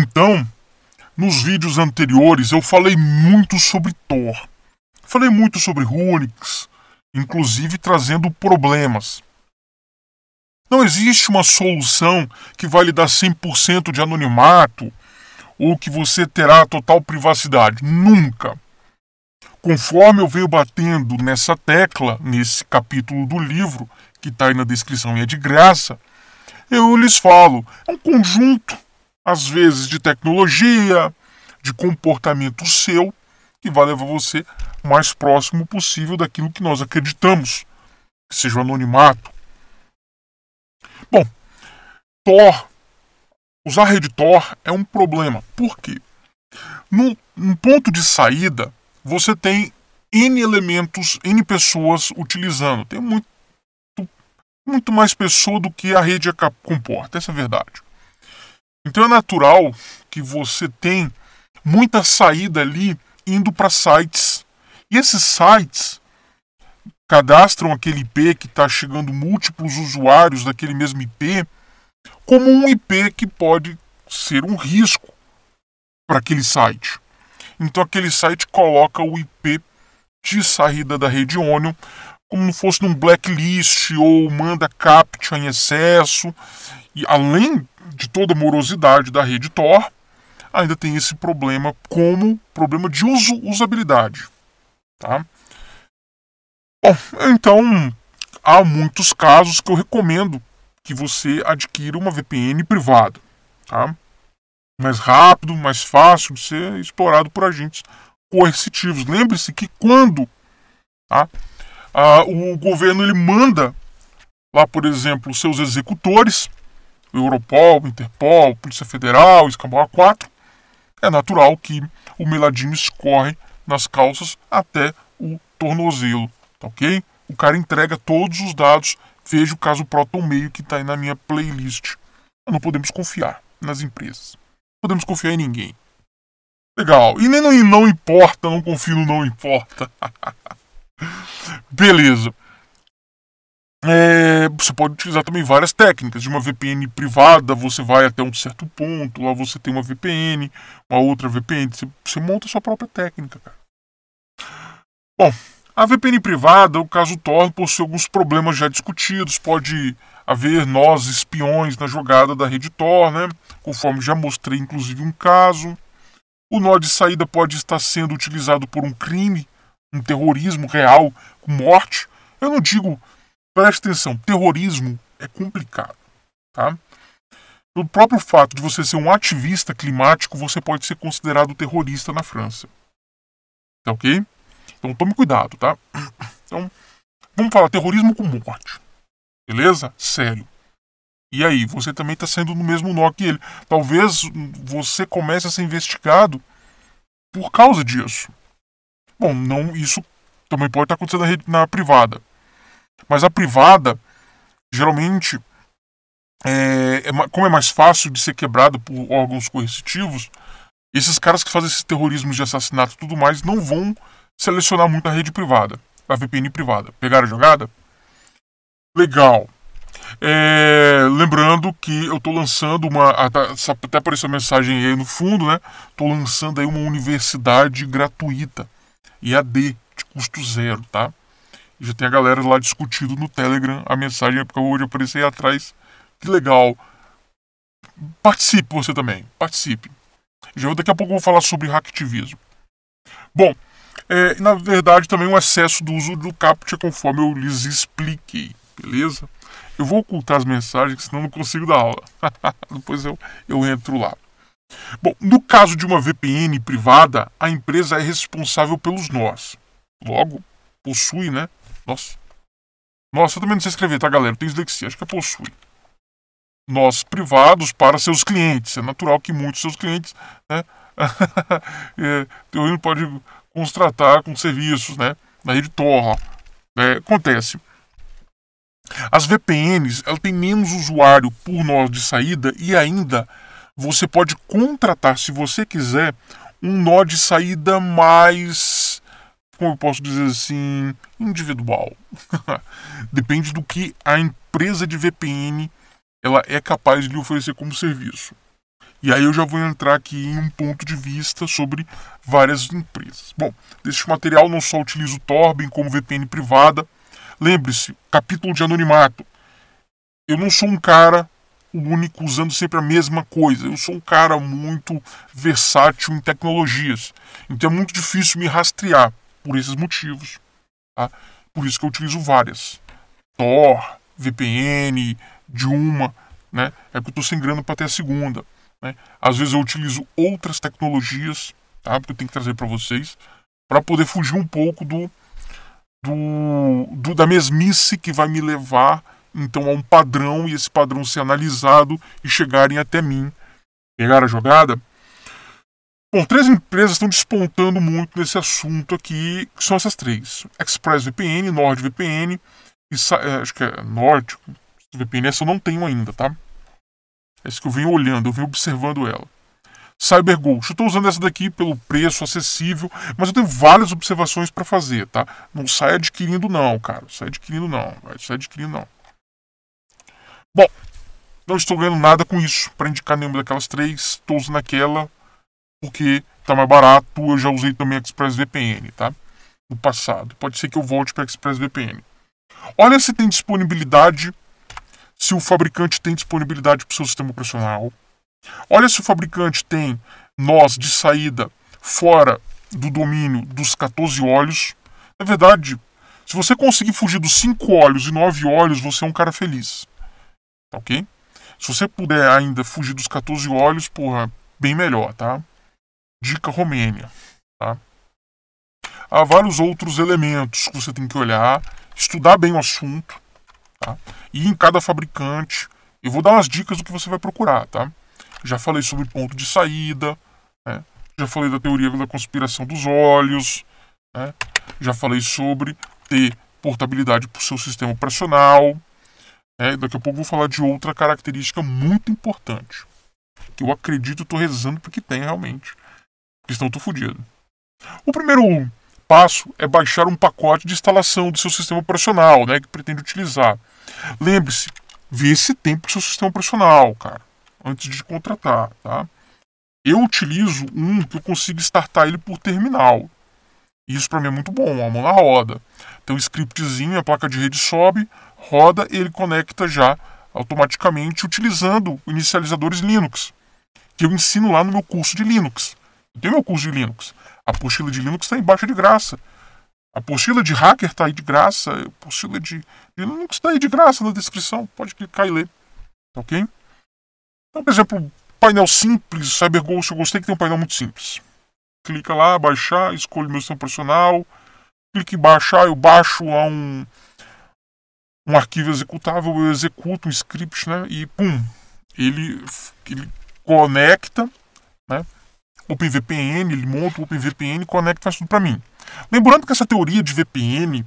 Então, nos vídeos anteriores eu falei muito sobre Thor. Falei muito sobre Runix, inclusive trazendo problemas. Não existe uma solução que vai lhe dar 100% de anonimato ou que você terá total privacidade. Nunca. Conforme eu venho batendo nessa tecla, nesse capítulo do livro, que está aí na descrição e é de graça, eu lhes falo, é um conjunto às vezes de tecnologia, de comportamento seu, que vai levar você mais próximo possível daquilo que nós acreditamos, que seja o anonimato. Bom, Tor, usar rede Tor é um problema. Por quê? Num, num ponto de saída, você tem N elementos, N pessoas utilizando. Tem muito, muito mais pessoa do que a rede comporta, essa é a verdade. Então é natural que você tem muita saída ali indo para sites. E esses sites cadastram aquele IP que está chegando múltiplos usuários daquele mesmo IP como um IP que pode ser um risco para aquele site. Então aquele site coloca o IP de saída da rede Onion como fosse num blacklist ou manda captcha em excesso. E além de toda a morosidade da rede Tor, ainda tem esse problema como problema de uso, usabilidade. Tá? Bom, então há muitos casos que eu recomendo que você adquira uma VPN privada. Tá? Mais rápido, mais fácil de ser explorado por agentes coercitivos. Lembre-se que quando tá, ah, o governo ele manda lá, por exemplo, seus executores, o Europol, o Interpol, Polícia Federal, Escambau 4 é natural que o meladinho escorre nas calças até o tornozelo, tá ok? O cara entrega todos os dados, veja o caso Proton Meio que está aí na minha playlist. Não podemos confiar nas empresas. Não podemos confiar em ninguém. Legal. E nem no não importa, não confio no não importa. Beleza. É, você pode utilizar também várias técnicas. De uma VPN privada, você vai até um certo ponto, lá você tem uma VPN, uma outra VPN, você, você monta sua própria técnica, cara. Bom, a VPN privada, o caso Tor, possui alguns problemas já discutidos. Pode haver nós espiões na jogada da rede Tor, né? Conforme já mostrei, inclusive, um caso. O nó de saída pode estar sendo utilizado por um crime um terrorismo real, com morte. Eu não digo, preste atenção, terrorismo é complicado, tá? Pelo próprio fato de você ser um ativista climático, você pode ser considerado terrorista na França. Tá ok? Então tome cuidado, tá? Então, vamos falar terrorismo com morte. Beleza? Sério. E aí, você também está sendo no mesmo nó que ele. Talvez você comece a ser investigado por causa disso. Bom, não isso também pode estar acontecendo na, na privada. Mas a privada, geralmente, é, é, como é mais fácil de ser quebrada por órgãos coercitivos, esses caras que fazem esses terrorismos de assassinato e tudo mais não vão selecionar muito a rede privada, a VPN privada. Pegaram a jogada? Legal. É, lembrando que eu estou lançando uma. Ah, tá, até apareceu a mensagem aí no fundo, né? Estou lançando aí uma universidade gratuita. EAD, de custo zero, tá? Já tem a galera lá discutindo no Telegram a mensagem acabou é hoje apareceu aí atrás. Que legal! Participe você também, participe. Já daqui a pouco eu vou falar sobre hacktivismo. Bom, é, na verdade também o excesso do uso do CAPTCHA conforme eu lhes expliquei, beleza? Eu vou ocultar as mensagens, senão não consigo dar aula. Depois eu, eu entro lá. Bom, no caso de uma VPN privada, a empresa é responsável pelos nós. Logo, possui, né? Nossa. Nossa, eu também não sei escrever, tá, galera? Tem dislexia, acho que é possui. Nós privados para seus clientes. É natural que muitos seus clientes, né? é, então ele pode contratar com serviços, né? Na rede torra. É, acontece. As VPNs, ela tem menos usuário por nós de saída e ainda você pode contratar, se você quiser, um nó de saída mais, como eu posso dizer assim, individual. Depende do que a empresa de VPN ela é capaz de lhe oferecer como serviço. E aí eu já vou entrar aqui em um ponto de vista sobre várias empresas. Bom, deste material não só utilizo o Torben como VPN privada. Lembre-se, capítulo de anonimato. Eu não sou um cara único usando sempre a mesma coisa. Eu sou um cara muito versátil em tecnologias, então é muito difícil me rastrear por esses motivos. Tá? Por isso que eu utilizo várias. Tor, VPN, juma né? É que eu estou sem grana para ter a segunda. Né? Às vezes eu utilizo outras tecnologias, tá? Porque eu tenho que trazer para vocês, para poder fugir um pouco do, do, do da mesmice que vai me levar então há um padrão e esse padrão ser analisado e chegarem até mim. Pegar a jogada? Bom, três empresas estão despontando muito nesse assunto aqui, que são essas três: ExpressVPN, NordVPN e é, acho que é Nord, VPN, essa eu não tenho ainda, tá? Essa é que eu venho olhando, eu venho observando ela. CyberGhost, eu estou usando essa daqui pelo preço acessível, mas eu tenho várias observações para fazer, tá? Não sai adquirindo não, cara, sai adquirindo não, vai, sai adquirindo não. Bom, não estou ganhando nada com isso para indicar nenhuma daquelas três. Estou usando aquela porque está mais barato. Eu já usei também ExpressVPN, tá? No passado. Pode ser que eu volte para ExpressVPN. Olha se tem disponibilidade, se o fabricante tem disponibilidade para o seu sistema operacional. Olha se o fabricante tem nós de saída fora do domínio dos 14 olhos. Na verdade, se você conseguir fugir dos 5 olhos e 9 olhos, você é um cara feliz ok? Se você puder ainda fugir dos 14 olhos, porra, bem melhor, tá? Dica Romênia, tá? Há vários outros elementos que você tem que olhar, estudar bem o assunto, tá? E em cada fabricante, eu vou dar umas dicas do que você vai procurar, tá? Já falei sobre ponto de saída, né? já falei da teoria da conspiração dos olhos, né? já falei sobre ter portabilidade para o seu sistema operacional, é, daqui a pouco vou falar de outra característica muito importante. Que eu acredito, estou rezando porque que realmente. Porque senão eu tô fodido. O primeiro passo é baixar um pacote de instalação do seu sistema operacional, né, que pretende utilizar. Lembre-se, vê esse tempo para o seu sistema operacional, cara, antes de contratar, tá? Eu utilizo um que eu consigo startar ele por terminal, isso para mim é muito bom, a mão na roda. Tem um scriptzinho, a placa de rede sobe, roda e ele conecta já automaticamente utilizando inicializadores Linux, que eu ensino lá no meu curso de Linux. Eu tenho meu curso de Linux. A apostila de Linux está embaixo de graça. A apostila de hacker está aí de graça. A apostila de, de Linux está aí de graça na descrição. Pode clicar e ler. Tá ok? Então, por exemplo, painel simples, CyberGhost, eu gostei que tem um painel muito simples clica lá, baixar, escolho meu som personal, clique em baixar, eu baixo a um, um arquivo executável, eu executo um script, né? E pum, ele, ele conecta, né? OpenVPN, ele monta o OpenVPN e conecta faz tudo para mim. Lembrando que essa teoria de VPN,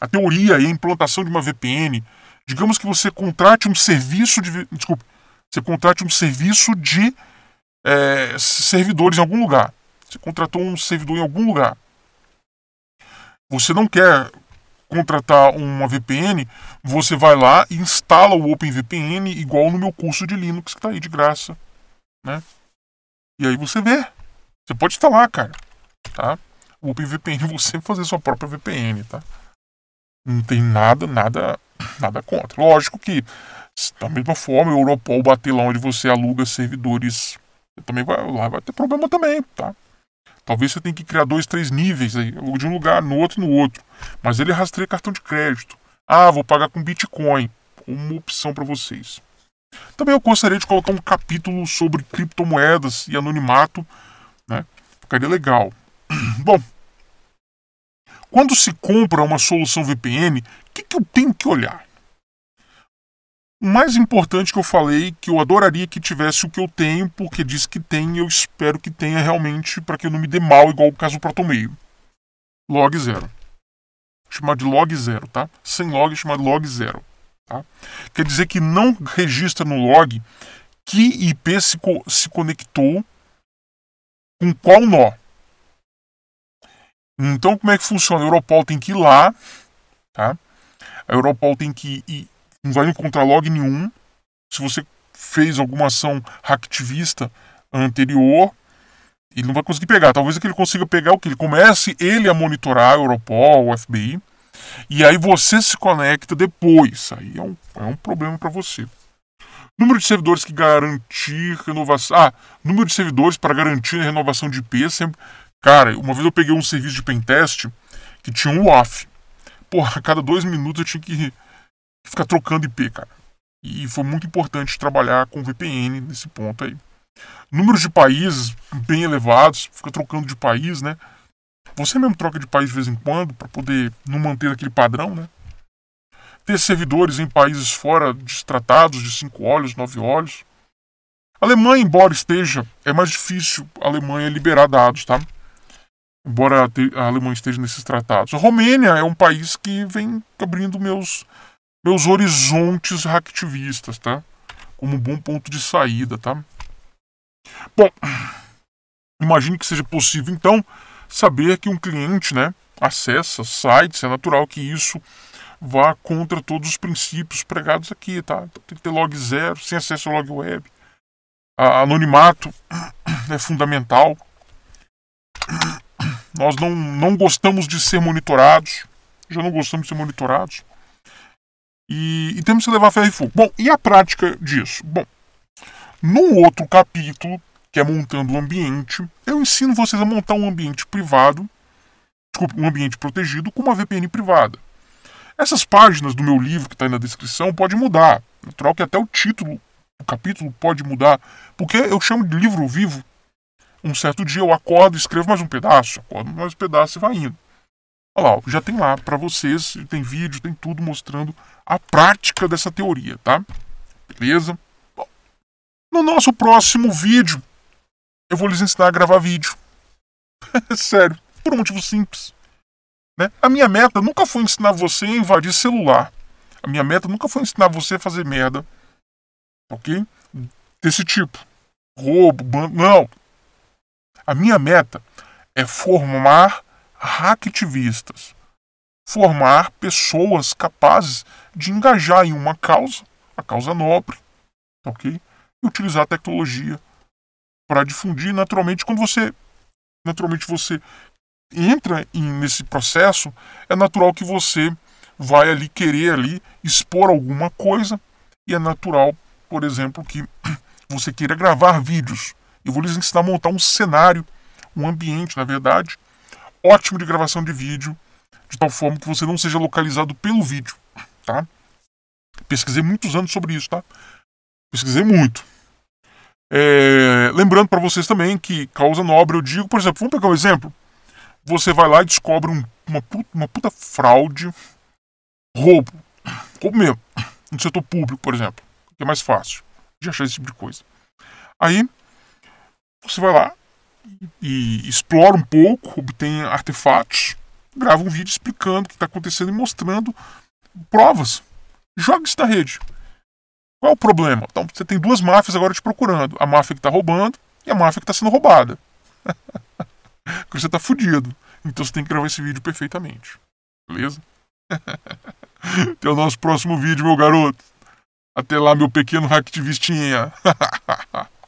a teoria e a implantação de uma VPN, digamos que você contrate um serviço de. Desculpa, você contrate um serviço de é, servidores em algum lugar. Você contratou um servidor em algum lugar. Você não quer contratar uma VPN, você vai lá e instala o OpenVPN igual no meu curso de Linux que está aí de graça, né? E aí você vê. Você pode instalar, cara, tá? O OpenVPN você fazer sua própria VPN, tá? Não tem nada, nada, nada contra. Lógico que da mesma forma, o Europol bater lá onde você aluga servidores, também vai lá vai ter problema também, tá? Talvez você tenha que criar dois, três níveis aí, de um lugar no outro no outro. Mas ele rastreia cartão de crédito. Ah, vou pagar com Bitcoin. Uma opção para vocês. Também eu gostaria de colocar um capítulo sobre criptomoedas e anonimato, né? Ficaria legal. Bom, quando se compra uma solução VPN, o que, que eu tenho que olhar? mais importante que eu falei, que eu adoraria que tivesse o que eu tenho, porque diz que tem e eu espero que tenha realmente para que eu não me dê mal, igual o caso do Protomeio. Log zero. Chamar de log zero, tá? Sem log, chamar de log zero. Tá? Quer dizer que não registra no log que IP se, co se conectou com qual nó. Então, como é que funciona? A Europol tem que ir lá, tá? A Europol tem que ir não vai encontrar log nenhum. Se você fez alguma ação hacktivista anterior, ele não vai conseguir pegar. Talvez que ele consiga pegar é o que? Ele comece ele a monitorar a Europol, o FBI, e aí você se conecta depois. Aí é um, é um problema para você. Número de servidores que garantir renovação. Ah, número de servidores para garantir a renovação de IP. É sempre... Cara, uma vez eu peguei um serviço de pentest que tinha um WAF. Porra, a cada dois minutos eu tinha que que fica trocando IP, cara. E foi muito importante trabalhar com VPN nesse ponto aí. Números de países bem elevados, fica trocando de país, né? Você mesmo troca de país de vez em quando para poder não manter aquele padrão, né? Ter servidores em países fora de tratados de cinco olhos, nove olhos. Alemanha, embora esteja, é mais difícil a Alemanha liberar dados, tá? Embora a Alemanha esteja nesses tratados. A Romênia é um país que vem abrindo meus meus horizontes hacktivistas, tá? Como um bom ponto de saída, tá? Bom, imagine que seja possível, então, saber que um cliente, né, acessa sites, é natural que isso vá contra todos os princípios pregados aqui, tá? Então, tem que ter log zero, sem acesso ao log web. A anonimato é fundamental. Nós não, não gostamos de ser monitorados, já não gostamos de ser monitorados. E, e temos que levar ferro e fogo. Bom, e a prática disso? Bom, no outro capítulo, que é montando o ambiente, eu ensino vocês a montar um ambiente privado, desculpa, um ambiente protegido com uma VPN privada. Essas páginas do meu livro que está aí na descrição podem mudar. Natural que até o título do capítulo pode mudar, porque eu chamo de livro vivo. Um certo dia eu acordo, escrevo mais um pedaço, acordo mais um pedaço e vai indo. Olha lá, já tem lá para vocês, tem vídeo, tem tudo mostrando a prática dessa teoria, tá? Beleza? Bom, no nosso próximo vídeo, eu vou lhes ensinar a gravar vídeo. Sério, por um motivo simples. Né? A minha meta nunca foi ensinar você a invadir celular. A minha meta nunca foi ensinar você a fazer merda. Ok? Desse tipo. Roubo, banco. Não. A minha meta é formar hacktivistas formar pessoas capazes de engajar em uma causa, a causa nobre, ok? E utilizar a tecnologia para difundir naturalmente quando você naturalmente você entra em, nesse processo, é natural que você vai ali querer ali expor alguma coisa e é natural, por exemplo, que você queira gravar vídeos. Eu vou lhes ensinar a montar um cenário, um ambiente, na verdade, ótimo de gravação de vídeo, de tal forma que você não seja localizado pelo vídeo, tá? Pesquisei muitos anos sobre isso, tá? Pesquisei muito. É... Lembrando para vocês também que causa nobre, eu digo, por exemplo, vamos pegar um exemplo. Você vai lá e descobre um, uma, puta, uma puta fraude, roubo, roubo mesmo, no setor público, por exemplo, que é mais fácil de achar esse tipo de coisa. Aí você vai lá e explora um pouco, obtém artefatos, grava um vídeo explicando o que está acontecendo e mostrando provas. Joga isso na rede. Qual é o problema? Então você tem duas máfias agora te procurando: a máfia que está roubando e a máfia que está sendo roubada. Porque você está fudido. Então você tem que gravar esse vídeo perfeitamente. Beleza? Até o nosso próximo vídeo, meu garoto. Até lá, meu pequeno hacktivistinha.